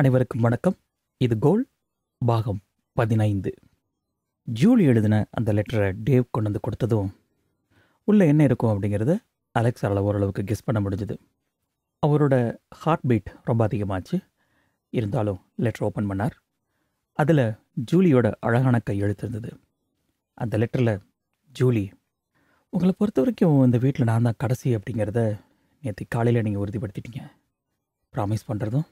அனைவருக்கும் வணக்கம் இது கோல் பாகம் பதினைந்து ஜூலி எழுதின அந்த லெட்டரை டேவ் கொண்டு வந்து கொடுத்ததும் உள்ளே என்ன இருக்கும் அப்படிங்கிறத அலெக்ஸாவில் ஓரளவுக்கு கெஸ் பண்ண முடிஞ்சுது அவரோட ஹார்ட் பீட் ரொம்ப அதிகமாச்சு இருந்தாலும் லெட்டர் ஓப்பன் பண்ணார் அதில் ஜூலியோட அழகான கையெழுத்து இருந்தது அந்த லெட்டரில் ஜூலி உங்களை பொறுத்த வரைக்கும் இந்த வீட்டில் நான் தான் கடைசி அப்படிங்கிறத நேற்று காலையில் நீங்கள் உறுதிப்படுத்திட்டீங்க ப்ராமிஸ் பண்ணுறதும்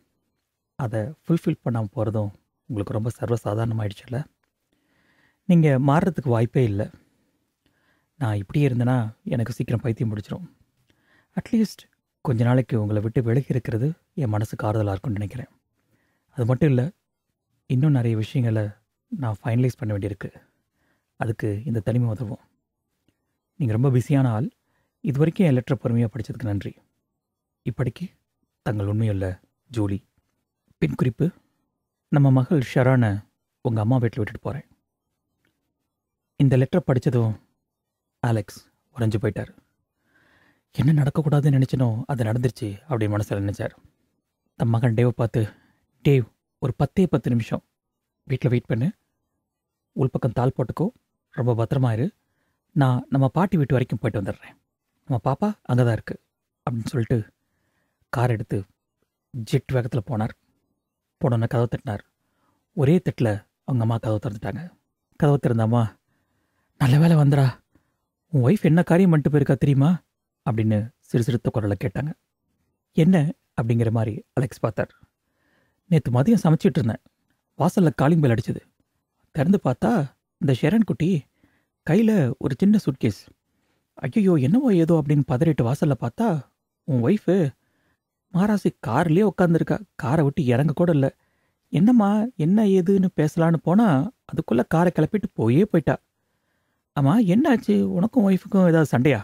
அதை ஃபுல்ஃபில் பண்ணாமல் போகிறதும் உங்களுக்கு ரொம்ப சர்வசாதாரணமாயிடுச்சுல்ல நீங்கள் மாறுறதுக்கு வாய்ப்பே இல்லை நான் இப்படியே இருந்தேன்னா எனக்கு சீக்கிரம் பைத்தியம் முடிச்சிடும் அட்லீஸ்ட் கொஞ்ச நாளைக்கு உங்களை விட்டு விலகி இருக்கிறது என் மனசுக்கு ஆறுதலாக இருக்கும்னு நினைக்கிறேன் அது மட்டும் இல்லை இன்னும் நிறைய விஷயங்களை நான் ஃபைனலைஸ் பண்ண வேண்டியிருக்கு அதுக்கு இந்த தனிமை உதவும் நீங்கள் ரொம்ப பிஸியான ஆள் இது வரைக்கும் என் லெட்டர் பொறுமையாக படித்ததுக்கு நன்றி இப்படிக்கு தங்கள் உண்மையுள்ள ஜூலி பின் குறிப்பு நம்ம மகள் ஷரானை உங்கள் அம்மா வீட்டில் விட்டுட்டு போகிறேன் இந்த லெட்டரை படித்ததும் அலெக்ஸ் உறைஞ்சு போயிட்டார் என்ன நடக்கக்கூடாதுன்னு நினச்சினோ அது நடந்துருச்சு அப்படின்னு மனசில் நினச்சார் தம் மகன் டேவை பார்த்து டேவ் ஒரு பத்தே பத்து நிமிஷம் வீட்டில் வெயிட் பண்ணு உள்பக்கம் தால் போட்டுக்கோ ரொம்ப பத்திரமாயிரு நான் நம்ம பாட்டி வீட்டு வரைக்கும் போயிட்டு வந்துடுறேன் நம்ம பாப்பா அங்கே தான் இருக்குது அப்படின்னு சொல்லிட்டு கார் எடுத்து ஜெட் வேகத்தில் போனார் போனோன்னு கதவை தட்டினார் ஒரே தட்டில் அவங்க அம்மா கதவை திறந்துட்டாங்க கதவை அம்மா நல்ல வேலை வந்துடா உன் ஒய்ஃப் என்ன காரியம் பண்ணிட்டு போயிருக்கா தெரியுமா அப்படின்னு சிறு சிறுத்த குரலை கேட்டாங்க என்ன அப்படிங்கிற மாதிரி அலெக்ஸ் பார்த்தார் நேற்று மதியம் சமைச்சிட்டு இருந்தேன் வாசலில் காலிங் பெல் அடிச்சது திறந்து பார்த்தா இந்த ஷெரன் குட்டி கையில் ஒரு சின்ன சுட்கேஸ் ஐயோ என்னவோ ஏதோ அப்படின்னு பதறிட்டு வாசலில் பார்த்தா உன் ஒய்ஃபு மாராசி கார்லேயே உட்காந்துருக்கா காரை விட்டு இறங்க கூட இல்லை என்னம்மா என்ன ஏதுன்னு பேசலான்னு போனால் அதுக்குள்ளே காரை கிளப்பிட்டு போயே போயிட்டா ஆமாம் என்னாச்சு உனக்கும் ஒய்ஃபுக்கும் ஏதாவது சண்டையா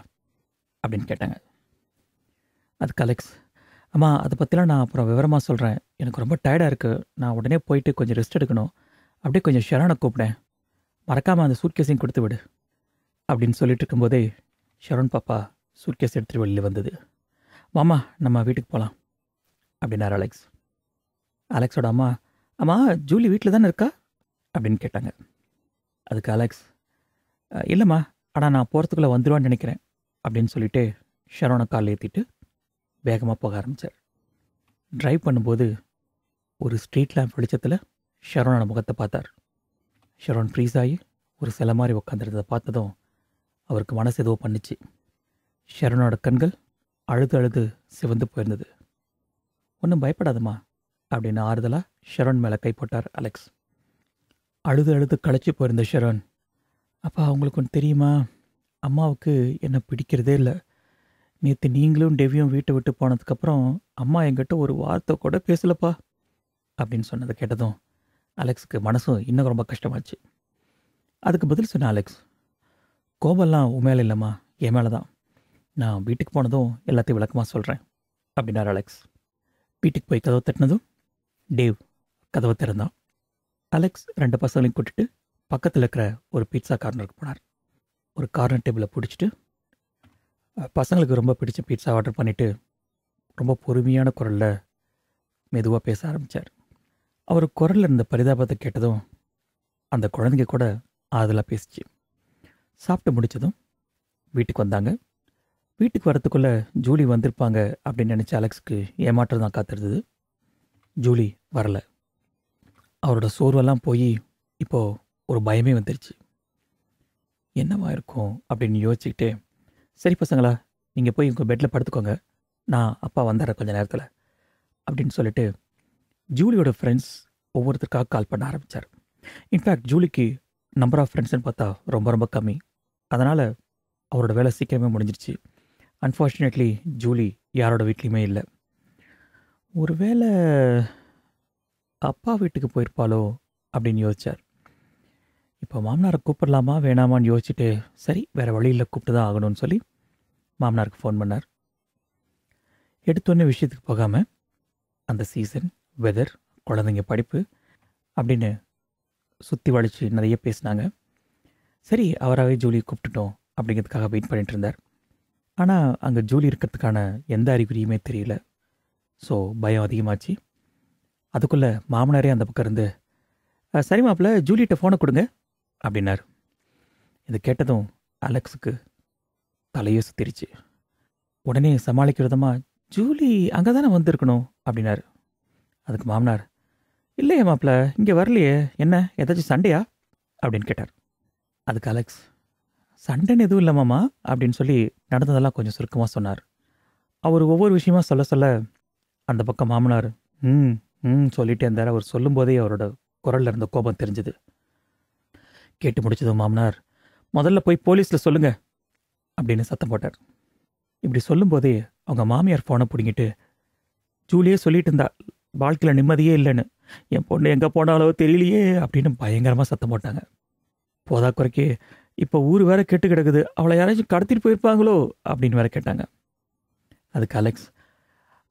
அப்படின்னு கேட்டாங்க அதுக்கு அலெக்ஸ் அம்மா அதை பற்றிலாம் நான் அப்புறம் விவரமாக சொல்கிறேன் எனக்கு ரொம்ப டயர்டாக இருக்குது நான் உடனே போயிட்டு கொஞ்சம் ரெஸ்ட் எடுக்கணும் அப்படியே கொஞ்சம் ஷரானை கூப்பிட்டேன் மறக்காமல் அந்த சூட்கேஸையும் கொடுத்து விடு அப்படின்னு சொல்லிட்டு இருக்கும்போதே ஷரோன் பாப்பா சூட்கேஸ் எடுத்துகிட்டு வெளியில் வந்தது வாமா நம்ம வீட்டுக்கு போகலாம் அப்படின்னார் அலெக்ஸ் அலெக்ஸோட அம்மா அம்மா ஜூலி வீட்டில் தானே இருக்கா அப்படின்னு கேட்டாங்க அதுக்கு அலெக்ஸ் இல்லைம்மா ஆனால் நான் போகிறதுக்குள்ளே வந்துடுவான்னு நினைக்கிறேன் அப்படின்னு சொல்லிட்டு ஷரோனை காலில் ஏற்றிட்டு வேகமாக போக ஆரம்பித்தார் ட்ரைவ் பண்ணும்போது ஒரு ஸ்ட்ரீட் லேம்ப் வெளிச்சத்தில் ஷரோனோட முகத்தை பார்த்தார் ஷரோன் ஃப்ரீஸ் ஆகி ஒரு சில மாதிரி உட்காந்துருந்ததை பார்த்ததும் அவருக்கு மனசு எதுவோ பண்ணிச்சு ஷரோனோட கண்கள் அழுது அழுது சிவந்து போயிருந்தது ஒன்றும் பயப்படாதம்மா அப்படின்னு ஆறுதலாக ஷரோன் மேலே கை போட்டார் அலெக்ஸ் அழுது அழுது களைச்சி போயிருந்த ஷரோன் அப்பா அவங்களுக்கு ஒன்று தெரியுமா அம்மாவுக்கு என்ன பிடிக்கிறதே இல்லை நேற்று நீங்களும் டெவியும் வீட்டை விட்டு போனதுக்கப்புறம் அம்மா என்கிட்ட ஒரு வார்த்தை கூட பேசலப்பா அப்படின்னு சொன்னதை கேட்டதும் அலெக்ஸுக்கு மனசும் இன்னும் ரொம்ப கஷ்டமாச்சு அதுக்கு பதில் சொன்ன அலெக்ஸ் கோபம்லாம் உண்மையில இல்லைம்மா என் மேலே தான் நான் வீட்டுக்கு போனதும் எல்லாத்தையும் விளக்கமாக சொல்கிறேன் அப்படின்னார் அலெக்ஸ் வீட்டுக்கு போய் கதவை தட்டினதும் டேவ் கதவை திறந்தான் அலெக்ஸ் ரெண்டு பசங்களையும் கூட்டிட்டு பக்கத்தில் இருக்கிற ஒரு பீட்சா கார்னருக்கு போனார் ஒரு கார்னர் டேபிளை பிடிச்சிட்டு பசங்களுக்கு ரொம்ப பிடிச்ச பீட்சா ஆர்டர் பண்ணிவிட்டு ரொம்ப பொறுமையான குரலில் மெதுவாக பேச ஆரம்பித்தார் அவர் குரலில் இருந்த பரிதாபத்தை கேட்டதும் அந்த குழந்தைங்க கூட ஆதலாக பேசிச்சு சாப்பிட்டு முடித்ததும் வீட்டுக்கு வந்தாங்க வீட்டுக்கு வரத்துக்குள்ளே ஜூலி வந்திருப்பாங்க அப்படின்னு நினச்ச அலெக்ஸுக்கு ஏமாற்றம் தான் காத்திருந்தது ஜூலி வரலை அவரோட சோர்வெல்லாம் போய் இப்போது ஒரு பயமே வந்துருச்சு என்னவா இருக்கும் அப்படின்னு யோசிச்சுக்கிட்டே சரி பசங்களா நீங்கள் போய் உங்கள் பெட்டில் படுத்துக்கோங்க நான் அப்பா வந்துடுறேன் கொஞ்சம் நேரத்தில் அப்படின்னு சொல்லிட்டு ஜூலியோட ஃப்ரெண்ட்ஸ் ஒவ்வொருத்தருக்காக கால் பண்ண ஆரம்பித்தார் இன்ஃபேக்ட் ஜூலிக்கு நம்பர் ஆஃப் ஃப்ரெண்ட்ஸ்னு பார்த்தா ரொம்ப ரொம்ப கம்மி அதனால் அவரோட வேலை சீக்கிரமே முடிஞ்சிருச்சு அன்ஃபார்ச்சுனேட்லி ஜூலி யாரோட வீட்லேயுமே இல்லை ஒருவேளை அப்பா வீட்டுக்கு போயிருப்பாளோ அப்படின்னு யோசித்தார் இப்போ மாமனாரை கூப்பிடலாமா வேணாமான்னு யோசிச்சுட்டு சரி வேறு வழியில் கூப்பிட்டு தான் ஆகணும்னு சொல்லி மாமனாருக்கு ஃபோன் பண்ணார் எடுத்தோன்னே விஷயத்துக்கு போகாமல் அந்த சீசன் வெதர் குழந்தைங்க படிப்பு அப்படின்னு சுற்றி வளைச்சி நிறைய பேசினாங்க சரி அவராகவே ஜூலியை கூப்பிட்டுட்டோம் அப்படிங்கிறதுக்காக வெயிட் பண்ணிகிட்டு இருந்தார் ஆனால் அங்கே ஜூலி இருக்கிறதுக்கான எந்த அறிகுறியுமே தெரியல ஸோ பயம் அதிகமாச்சு அதுக்குள்ளே மாமனாரே அந்த பக்கம் இருந்து சரி மாப்பிள்ள ஜூலிகிட்ட ஃபோனை கொடுங்க அப்படின்னார் இது கேட்டதும் அலெக்ஸுக்கு தலையே சுத்திருச்சு உடனே சமாளிக்கிற விதமாக ஜூலி அங்கே தானே வந்திருக்கணும் அப்படின்னார் அதுக்கு மாமனார் இல்லையே மாப்பிள்ள இங்கே வரலையே என்ன ஏதாச்சும் சண்டையா அப்படின்னு கேட்டார் அதுக்கு அலெக்ஸ் சண்டைன்னு எதுவும் இல்லைமாம்மா அப்படின்னு சொல்லி நடந்ததெல்லாம் கொஞ்சம் சுருக்கமாக சொன்னார் அவர் ஒவ்வொரு விஷயமா சொல்ல சொல்ல அந்த பக்கம் மாமனார் ம் ம் சொல்லிட்டே இருந்தார் அவர் சொல்லும்போதே அவரோட குரலில் இருந்த கோபம் தெரிஞ்சுது கேட்டு முடிச்சதும் மாமனார் முதல்ல போய் போலீஸில் சொல்லுங்க அப்படின்னு சத்தம் போட்டார் இப்படி சொல்லும்போதே அவங்க மாமியார் ஃபோனை பிடிங்கிட்டு ஜூலியே சொல்லிட்டு இருந்தா வாழ்க்கையில் நிம்மதியே இல்லைன்னு என் பொண்ணு எங்கே போனாலோ தெரியலையே அப்படின்னு பயங்கரமாக சத்தம் போட்டாங்க போதா குறைக்கு இப்போ ஊர் வேற கெட்டு கிடக்குது அவளை யாராச்சும் கடத்திட்டு போயிருப்பாங்களோ அப்படின்னு வேற கேட்டாங்க அதுக்கு அலெக்ஸ்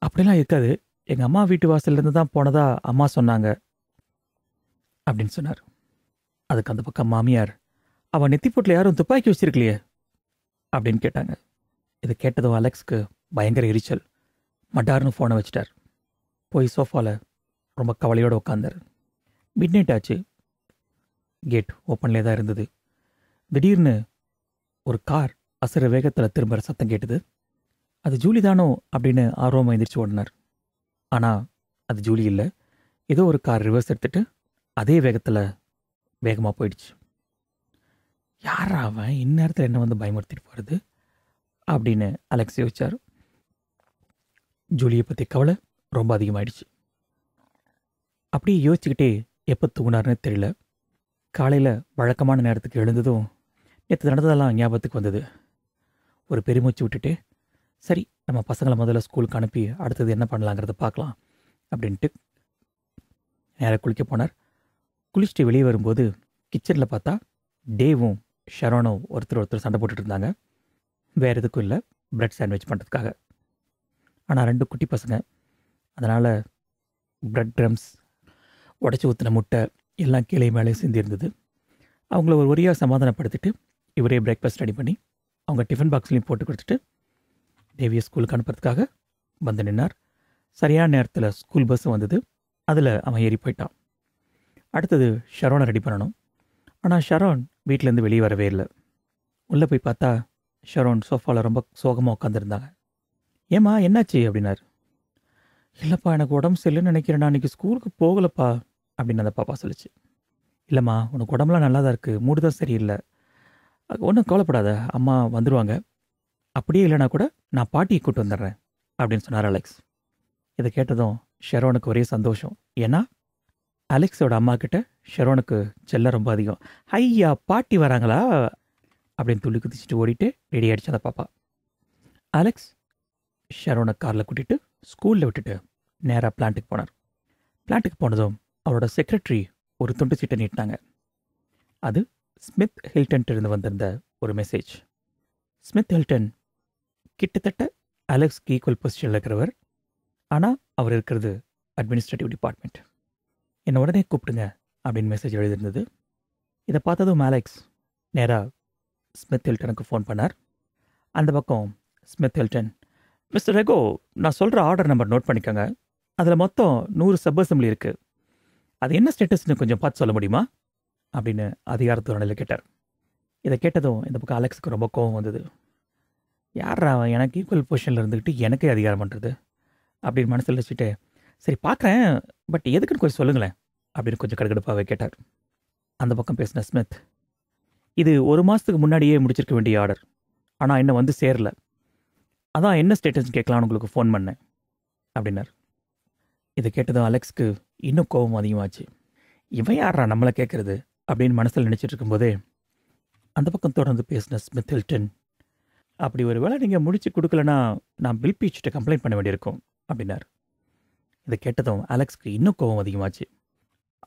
அப்படிலாம் இருக்காது எங்கள் அம்மா வீட்டு வாசல்லேருந்து தான் போனதா அம்மா சொன்னாங்க அப்படின்னு சொன்னார் அதுக்கு அந்த பக்கம் மாமியார் அவன் போட்டில் யாரும் துப்பாக்கி வச்சிருக்கலையே அப்படின்னு கேட்டாங்க இது கேட்டதும் அலெக்ஸ்க்கு பயங்கர எரிச்சல் மட்டார்னு ஃபோனை வச்சிட்டார் போய் சோஃபாவில் ரொம்ப கவலையோடு உட்காந்தார் மிட் நைட் ஆச்சு கேட் ஓப்பன்லேயே தான் இருந்தது திடீர்னு ஒரு கார் அசுர வேகத்தில் திரும்புகிற சத்தம் கேட்டது அது ஜூலி தானோ அப்படின்னு ஆர்வமாக எந்திரிச்சு ஓடினார் ஆனால் அது ஜூலி இல்லை ஏதோ ஒரு கார் ரிவர்ஸ் எடுத்துகிட்டு அதே வேகத்தில் வேகமாக போயிடுச்சு யார் அவன் இந்நேரத்தில் என்ன வந்து பயமுறுத்திட்டு போகிறது அப்படின்னு அலெக்ஸ் யோசிச்சார் ஜூலியை பற்றி கவலை ரொம்ப அதிகமாகிடுச்சு அப்படியே யோசிச்சுக்கிட்டே எப்போ தூங்கினார்னு தெரியல காலையில் வழக்கமான நேரத்துக்கு எழுந்ததும் நேற்று நடந்ததெல்லாம் ஞாபகத்துக்கு வந்தது ஒரு பெருமூச்சு விட்டுட்டு சரி நம்ம பசங்களை முதல்ல ஸ்கூலுக்கு அனுப்பி அடுத்தது என்ன பண்ணலாங்கிறத பார்க்கலாம் அப்படின்ட்டு நேராக குளிக்க போனார் குளிச்சுட்டு வெளியே வரும்போது கிச்சனில் பார்த்தா டேவும் ஷரோனும் ஒருத்தர் ஒருத்தர் சண்டை போட்டுட்டு இருந்தாங்க வேறு எதுக்கும் இல்லை ப்ரெட் சாண்ட்விச் பண்ணுறதுக்காக ஆனால் ரெண்டு குட்டி பசங்க அதனால் ப்ரெட் ட்ரம்ஸ் உடச்சி ஊற்றின முட்டை எல்லாம் கீழே மேலே சிந்தி இருந்தது அவங்கள ஒரு ஒரே சமாதானப்படுத்திட்டு இவரே பிரேக்ஃபாஸ்ட் ரெடி பண்ணி அவங்க டிஃபன் பாக்ஸ்லையும் போட்டு கொடுத்துட்டு தேவியை ஸ்கூலுக்கு அனுப்புறதுக்காக வந்து நின்னார் சரியான நேரத்தில் ஸ்கூல் பஸ்ஸு வந்தது அதில் அவன் ஏறி போயிட்டான் அடுத்தது ஷரோனை ரெடி பண்ணணும் ஆனால் ஷரோன் வீட்டிலேருந்து வெளியே வரவே இல்லை உள்ளே போய் பார்த்தா ஷரோன் சோஃபாவில் ரொம்ப சோகமாக உட்காந்துருந்தாங்க ஏம்மா என்னாச்சு அப்படின்னாரு இல்லைப்பா எனக்கு உடம்பு சரியில்லைன்னு நினைக்கிறேன் நான் இன்றைக்கி ஸ்கூலுக்கு போகலப்பா அப்படின்னு அந்த பாப்பா சொல்லிச்சு இல்லைம்மா உனக்கு உடம்புலாம் நல்லா தான் இருக்குது மூடுதான் சரியில்லை ஒன்றும் கவலைப்படாத அம்மா வந்துடுவாங்க அப்படியே இல்லைனா கூட நான் பாட்டியை கூப்பிட்டு வந்துடுறேன் அப்படின்னு சொன்னார் அலெக்ஸ் இதை கேட்டதும் ஷெரோனுக்கு ஒரே சந்தோஷம் ஏன்னா அலெக்ஸோட அம்மா கிட்ட ஷெரோனுக்கு செல்ல ரொம்ப அதிகம் ஐயா பாட்டி வராங்களா அப்படின்னு துள்ளி குதிச்சுட்டு ஓடிட்டு ரெடி ஆகிடுச்சு பாப்பா அலெக்ஸ் ஷெரோனை காரில் கூட்டிகிட்டு ஸ்கூலில் விட்டுட்டு நேராக பிளான்ட்டுக்கு போனார் பிளான்ட்டுக்கு போனதும் அவரோட செக்ரட்டரி ஒரு துண்டு சீட்டை நீட்டாங்க அது ஸ்மித் இருந்து வந்திருந்த ஒரு மெசேஜ் ஸ்மித் ஹில்டன் கிட்டத்தட்ட அலெக்ஸ் ஈக்குவல் பொசிஷனில் இருக்கிறவர் ஆனால் அவர் இருக்கிறது அட்மினிஸ்ட்ரேட்டிவ் டிபார்ட்மெண்ட் என்னை உடனே கூப்பிடுங்க அப்படின்னு மெசேஜ் எழுதியிருந்தது இதை பார்த்ததும் அலெக்ஸ் நேராக ஸ்மித் ஹில்டனுக்கு ஃபோன் பண்ணார் அந்த பக்கம் ஸ்மித் ஹில்டன் மிஸ்டர் ரெகோ நான் சொல்கிற ஆர்டர் நம்பர் நோட் பண்ணிக்கோங்க அதில் மொத்தம் நூறு சப் அசம்பிளி இருக்குது அது என்ன ஸ்டேட்டஸ்னு கொஞ்சம் பார்த்து சொல்ல முடியுமா அப்படின்னு அதிகாரத்துறையில் கேட்டார் இதை கேட்டதும் இந்த பக்கம் அலெக்ஸுக்கு ரொம்ப கோவம் வந்தது யார் அவன் எனக்கு ஈக்குவல் பொசிஷனில் இருந்துக்கிட்டு எனக்கே அதிகாரம் பண்ணுறது அப்படின்னு மனசில் வச்சுட்டு சரி பார்க்குறேன் பட் எதுக்குன்னு கொஞ்சம் சொல்லுங்களேன் அப்படின்னு கொஞ்சம் கடுக்கடுப்பாகவே கேட்டார் அந்த பக்கம் பேசின ஸ்மித் இது ஒரு மாதத்துக்கு முன்னாடியே முடிச்சிருக்க வேண்டிய ஆர்டர் ஆனால் இன்னும் வந்து சேரல அதான் என்ன ஸ்டேட்டஸ் கேட்கலான்னு உங்களுக்கு ஃபோன் பண்ணேன் அப்படின்னார் இதை கேட்டதும் அலெக்ஸ்க்கு இன்னும் கோபம் அதிகமாச்சு இவன் யாரா நம்மளை கேட்குறது அப்படின்னு மனசில் நினச்சிட்டு இருக்கும்போதே அந்த பக்கம் தொடர்ந்து பேசின ஸ்மித் ஹில்டன் அப்படி ஒரு வேளை நீங்கள் முடிச்சு கொடுக்கலன்னா நான் பில் பீச்சிட்ட கம்ப்ளைண்ட் பண்ண வேண்டியிருக்கும் அப்படின்னார் இதை கேட்டதும் அலெக்ஸ்க்கு இன்னும் கோபம் அதிகமாச்சு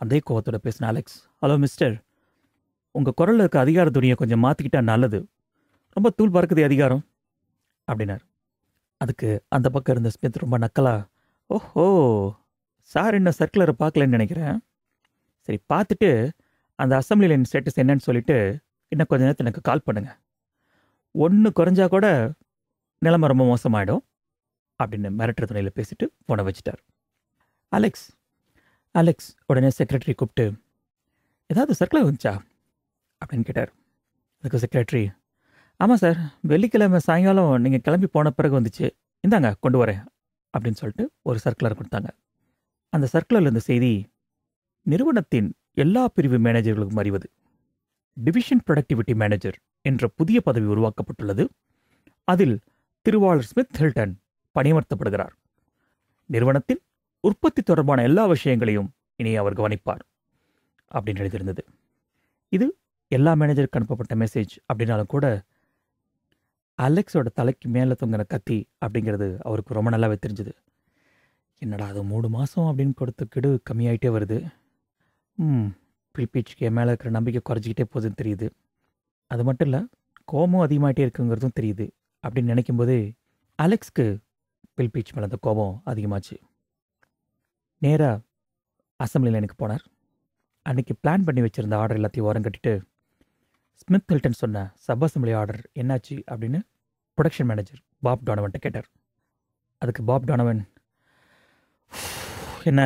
அதே கோபத்தோட பேசின அலெக்ஸ் ஹலோ மிஸ்டர் உங்கள் குரலில் இருக்க அதிகார துணியை கொஞ்சம் மாற்றிக்கிட்டா நல்லது ரொம்ப தூள் பறக்குது அதிகாரம் அப்படின்னார் அதுக்கு அந்த பக்கம் இருந்த ஸ்மித் ரொம்ப நக்கலா ஓஹோ சார் என்ன சர்க்குலரை பார்க்கலன்னு நினைக்கிறேன் சரி பார்த்துட்டு அந்த அசம்பிளி லைன் ஸ்டேட்டஸ் என்னன்னு சொல்லிட்டு இன்னும் கொஞ்ச நேரத்தில் எனக்கு கால் பண்ணுங்கள் ஒன்று குறைஞ்சா கூட நிலைமை ரொம்ப மோசமாயிடும் அப்படின்னு மிரட்டுற துணையில் பேசிட்டு ஃபோனை வச்சுட்டார் அலெக்ஸ் அலெக்ஸ் உடனே செக்ரட்டரி கூப்பிட்டு ஏதாவது சர்க்குலர் வந்துச்சா அப்படின்னு கேட்டார் அதுக்கு செக்ரட்டரி ஆமாம் சார் வெள்ளிக்கிழமை சாயங்காலம் நீங்கள் கிளம்பி போன பிறகு வந்துச்சு இந்தாங்க கொண்டு வரேன் அப்படின்னு சொல்லிட்டு ஒரு சர்க்குலர் கொடுத்தாங்க அந்த சர்க்குலரில் இந்த செய்தி நிறுவனத்தின் எல்லா பிரிவு மேனேஜர்களுக்கும் அறிவது டிவிஷன் ப்ரொடக்டிவிட்டி மேனேஜர் என்ற புதிய பதவி உருவாக்கப்பட்டுள்ளது அதில் திருவாளர் ஸ்மித் ஹில்டன் பணியமர்த்தப்படுகிறார் நிறுவனத்தில் உற்பத்தி தொடர்பான எல்லா விஷயங்களையும் இனி அவர் கவனிப்பார் அப்படின்னு எழுதியிருந்தது இது எல்லா மேனேஜருக்கு அனுப்பப்பட்ட மெசேஜ் அப்படின்னாலும் கூட அலெக்ஸோட தலைக்கு மேலே தொங்கின கத்தி அப்படிங்கிறது அவருக்கு ரொம்ப நல்லாவே தெரிஞ்சுது என்னடா அது மூணு மாதம் அப்படின்னு கொடுத்த கெடு கம்மியாயிட்டே வருது ம் பிபிஹெச்கே மேலே இருக்கிற நம்பிக்கை குறைஞ்சிக்கிட்டே போகுதுன்னு தெரியுது அது மட்டும் இல்லை கோபம் அதிகமாகிட்டே இருக்குங்கிறதும் தெரியுது அப்படின்னு நினைக்கும்போது அலெக்ஸ்க்கு பில்பீச் மேலே அந்த கோபம் அதிகமாச்சு நேராக அசம்பிளியில் எனக்கு போனார் அன்றைக்கி பிளான் பண்ணி வச்சுருந்த ஆர்டர் எல்லாத்தையும் ஓரம் கட்டிட்டு ஸ்மித் ஹில்டன் சொன்ன சப் அசம்பிளி ஆர்டர் என்னாச்சு அப்படின்னு ப்ரொடக்ஷன் மேனேஜர் பாப் டோனவன்ட்ட கேட்டார் அதுக்கு பாப் டோனவன் என்ன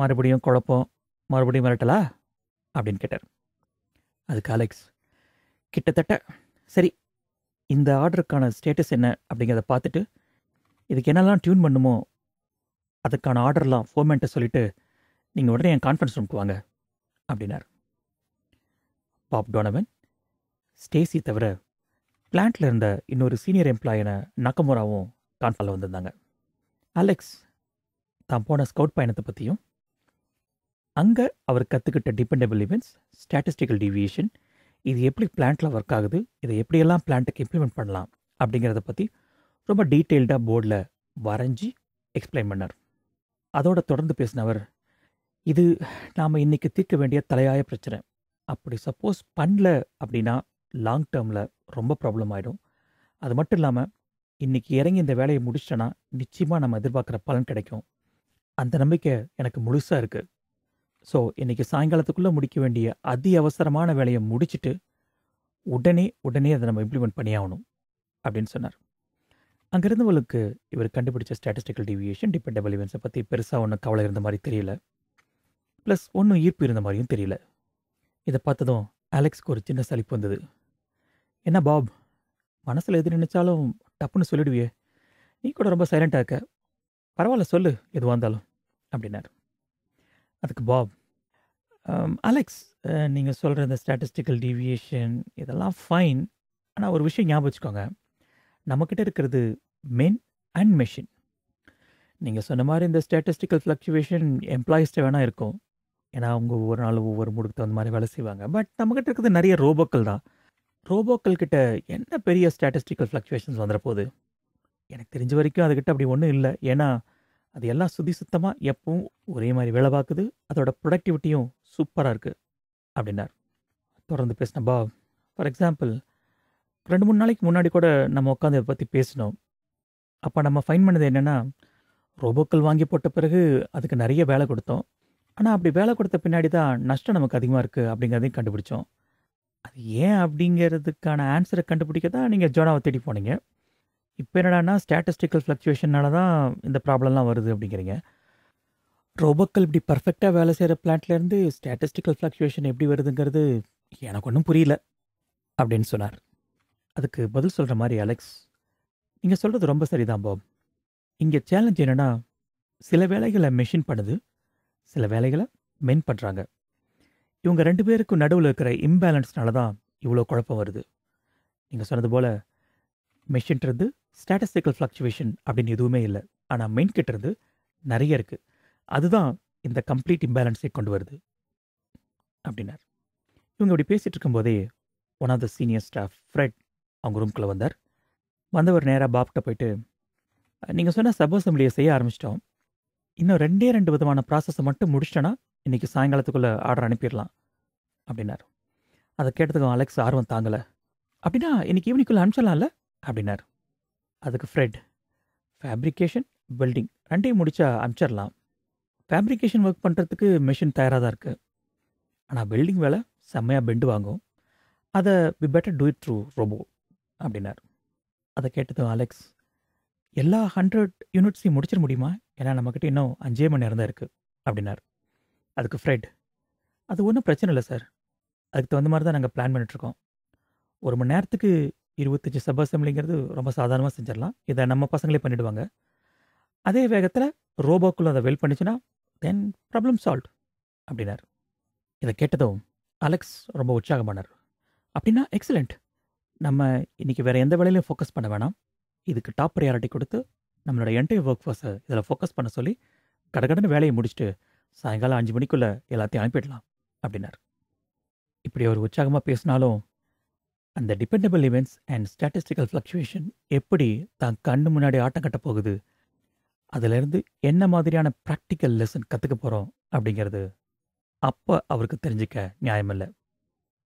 மறுபடியும் குழப்பம் மறுபடியும் மிரட்டலா அப்படின்னு கேட்டார் அதுக்கு அலெக்ஸ் கிட்டத்தட்ட சரி இந்த ஆர்டருக்கான ஸ்டேட்டஸ் என்ன அப்படிங்கிறத பார்த்துட்டு இதுக்கு என்னெல்லாம் டியூன் பண்ணுமோ அதுக்கான ஆர்டர்லாம் ஃபோர்மேன்ட்டை சொல்லிவிட்டு நீங்கள் உடனே என் கான்ஃபரன்ஸ் ரூம்க்கு வாங்க அப்படின்னார் பாப் டோனவன் ஸ்டேசி தவிர பிளான்ட்டில் இருந்த இன்னொரு சீனியர் எம்ப்ளாயின நக்கமுறாவும் கான்ஃபாலில் வந்திருந்தாங்க அலெக்ஸ் தான் போன ஸ்கவுட் பயணத்தை பற்றியும் அங்கே அவர் கற்றுக்கிட்ட டிபெண்டபிள் இவெண்ட்ஸ் ஸ்டாட்டிஸ்டிக்கல் டிவியேஷன் இது எப்படி பிளான்ட்டில் ஒர்க் ஆகுது இதை எப்படியெல்லாம் பிளான்ட்டுக்கு இம்ப்ளிமெண்ட் பண்ணலாம் அப்படிங்கிறத பற்றி ரொம்ப டீட்டெயில்டாக போர்டில் வரைஞ்சி எக்ஸ்பிளைன் பண்ணார் அதோட தொடர்ந்து பேசினவர் இது நாம் இன்றைக்கி தீர்க்க வேண்டிய தலையாய பிரச்சனை அப்படி சப்போஸ் பண்ணல அப்படின்னா லாங் டேர்மில் ரொம்ப ப்ராப்ளம் ஆகிடும் அது மட்டும் இல்லாமல் இன்றைக்கி இறங்கி இந்த வேலையை முடிச்சிட்டேன்னா நிச்சயமாக நம்ம எதிர்பார்க்குற பலன் கிடைக்கும் அந்த நம்பிக்கை எனக்கு முழுசாக இருக்குது ஸோ இன்றைக்கி சாயங்காலத்துக்குள்ளே முடிக்க வேண்டிய அதி அவசரமான வேலையை முடிச்சுட்டு உடனே உடனே அதை நம்ம இம்ப்ளிமெண்ட் பண்ணியாகணும் அப்படின்னு சொன்னார் அங்கேருந்தவளுக்கு இவர் கண்டுபிடிச்ச ஸ்டாட்டிஸ்டிக்கல் டிவியேஷன் டிபெண்டபிள் இவன்ஸை பற்றி பெருசாக ஒன்றும் கவலை இருந்த மாதிரி தெரியல ப்ளஸ் ஒன்றும் ஈர்ப்பு இருந்த மாதிரியும் தெரியல இதை பார்த்ததும் அலெக்ஸ்க்கு ஒரு சின்ன சலிப்பு வந்தது என்ன பாப் மனசில் எது நினச்சாலும் டப்புன்னு சொல்லிடுவியே நீ கூட ரொம்ப சைலண்டாக இருக்க பரவாயில்ல சொல்லு எதுவாக இருந்தாலும் அப்படின்னார் அதுக்கு பாப் அலெக்ஸ் நீங்கள் சொல்கிற இந்த ஸ்டாட்டிஸ்டிக்கல் டிவியேஷன் இதெல்லாம் ஃபைன் ஆனால் ஒரு விஷயம் ஞாபகம் வச்சுக்கோங்க நம்மக்கிட்ட இருக்கிறது மென் அண்ட் மெஷின் நீங்கள் சொன்ன மாதிரி இந்த ஸ்டாட்டிஸ்டிக்கல் ஃப்ளக்சுவேஷன் எம்ப்ளாயிஸ்ட்டு வேணால் இருக்கும் ஏன்னா அவங்க ஒவ்வொரு நாளும் ஒவ்வொரு மூடுக்கு தகுந்த மாதிரி வேலை செய்வாங்க பட் நம்மக்கிட்ட இருக்கிறது நிறைய ரோபோக்கள் தான் ரோபோக்கள் கிட்ட என்ன பெரிய ஸ்டாட்டிஸ்டிக்கல் ஃப்ளக்சுவேஷன்ஸ் வந்துட போகுது எனக்கு தெரிஞ்ச வரைக்கும் அதுக்கிட்ட அப்படி ஒன்றும் இல்லை ஏன்னா அது எல்லாம் சுதி சுத்தமாக எப்பவும் ஒரே மாதிரி வேலை பார்க்குது அதோட ப்ரொடக்டிவிட்டியும் சூப்பராக இருக்குது அப்படின்னார் தொடர்ந்து பேசினப்பா ஃபார் எக்ஸாம்பிள் ரெண்டு மூணு நாளைக்கு முன்னாடி கூட நம்ம உட்காந்து இதை பற்றி பேசினோம் அப்போ நம்ம ஃபைன் பண்ணது என்னென்னா ரோபோக்கள் வாங்கி போட்ட பிறகு அதுக்கு நிறைய வேலை கொடுத்தோம் ஆனால் அப்படி வேலை கொடுத்த பின்னாடி தான் நஷ்டம் நமக்கு அதிகமாக இருக்குது அப்படிங்கிறதையும் கண்டுபிடிச்சோம் அது ஏன் அப்படிங்கிறதுக்கான ஆன்சரை கண்டுபிடிக்க தான் நீங்கள் ஜோனாவை தேடி போனீங்க இப்போ என்னடானா ஸ்டாட்டிஸ்டிக்கல் ஃப்ளக்சுவேஷனால தான் இந்த ப்ராப்ளம்லாம் வருது அப்படிங்கிறீங்க ரோபோக்கள் இப்படி பர்ஃபெக்டாக வேலை செய்கிற பிளான்ட்லேருந்து ஸ்டாட்டிஸ்டிக்கல் ஃப்ளக்சுவேஷன் எப்படி வருதுங்கிறது எனக்கு ஒன்றும் புரியல அப்படின்னு சொன்னார் அதுக்கு பதில் சொல்கிற மாதிரி அலெக்ஸ் நீங்கள் சொல்கிறது ரொம்ப சரிதான் பாப் இங்கே சேலஞ்ச் என்னென்னா சில வேலைகளை மெஷின் பண்ணுது சில வேலைகளை மென் பண்ணுறாங்க இவங்க ரெண்டு பேருக்கும் நடுவில் இருக்கிற இம்பேலன்ஸ்னால தான் இவ்வளோ குழப்பம் வருது நீங்கள் சொன்னது போல் மெஷின்றது ஸ்டாட்டஸ்டிக்கல் ஃப்ளக்சுவேஷன் அப்படின்னு எதுவுமே இல்லை ஆனால் மெயின் கிட்டுறது நிறைய இருக்குது அதுதான் இந்த கம்ப்ளீட் இம்பேலன்ஸை கொண்டு வருது அப்படின்னார் இவங்க இப்படி பேசிகிட்டு இருக்கும்போதே one of the senior staff Fred அவங்க ரூம்குள்ளே வந்தார் வந்தவர் நேராக பாப்கிட்ட போயிட்டு நீங்கள் சொன்ன சப் அசம்பிளியை செய்ய ஆரம்பிச்சிட்டோம் இன்னும் ரெண்டே ரெண்டு விதமான ப்ராசஸை மட்டும் முடிச்சிட்டோன்னா இன்றைக்கி சாயங்காலத்துக்குள்ளே ஆர்டர் அனுப்பிடலாம் அப்படின்னார் அதை கேட்டதுக்கும் அலெக்ஸ் ஆர்வம் தாங்கலை அப்படின்னா இன்றைக்கி ஈவினிங்குள்ளே அனுப்பிச்சிடலாம்ல அப்படின்னார் அதுக்கு ஃப்ரெட் ஃபேப்ரிகேஷன் வெல்டிங் ரெண்டையும் முடித்தா அனுப்பிச்சிடலாம் ஃபேப்ரிகேஷன் ஒர்க் பண்ணுறதுக்கு மிஷின் தயாராக தான் இருக்குது ஆனால் வெல்டிங் வேலை செம்மையாக பெண்டு வாங்கும் அதை we better do it through robot அப்படின்னார் அதை கேட்டதும் அலெக்ஸ் எல்லா ஹண்ட்ரட் யூனிட்ஸையும் முடிச்சிட முடியுமா ஏன்னா நம்மக்கிட்ட இன்னும் அஞ்சே மணி நேரம் தான் இருக்குது அப்படின்னார் அதுக்கு ஃப்ரெட் அது ஒன்றும் பிரச்சனை இல்லை சார் அதுக்கு தகுந்த மாதிரி தான் நாங்கள் பிளான் பண்ணிட்டுருக்கோம் ஒரு மணி நேரத்துக்கு இருபத்தஞ்சி சப் அசம்பிளிங்கிறது ரொம்ப சாதாரணமாக செஞ்சிடலாம் இதை நம்ம பசங்களே பண்ணிவிடுவாங்க அதே வேகத்தில் ரோபோக்குள்ளே அதை வெல் பண்ணிச்சுன்னா தென் ப்ராப்ளம் சால்வ் அப்படின்னார் இதை கேட்டதும் அலெக்ஸ் ரொம்ப உற்சாகமானார் அப்படின்னா எக்ஸலண்ட் நம்ம இன்றைக்கி வேறு எந்த வேலையிலையும் ஃபோக்கஸ் பண்ண வேணாம் இதுக்கு டாப் ப்ரையாரிட்டி கொடுத்து நம்மளோட என்டையர் ஒர்க் ஃபோர்ஸை இதில் ஃபோக்கஸ் பண்ண சொல்லி கடகடன்னு வேலையை முடிச்சுட்டு சாயங்காலம் அஞ்சு மணிக்குள்ளே எல்லாத்தையும் அனுப்பிடலாம் அப்படின்னார் இப்படி அவர் உற்சாகமாக பேசினாலும் அந்த dependable events and statistical fluctuation எப்படி தான் கண்ணு முன்னாடி ஆட்டம் கட்ட போகுது அதிலிருந்து என்ன மாதிரியான ப்ராக்டிக்கல் லெசன் கற்றுக்க போகிறோம் அப்படிங்கிறது அப்போ அவருக்கு தெரிஞ்சிக்க நியாயமில்லை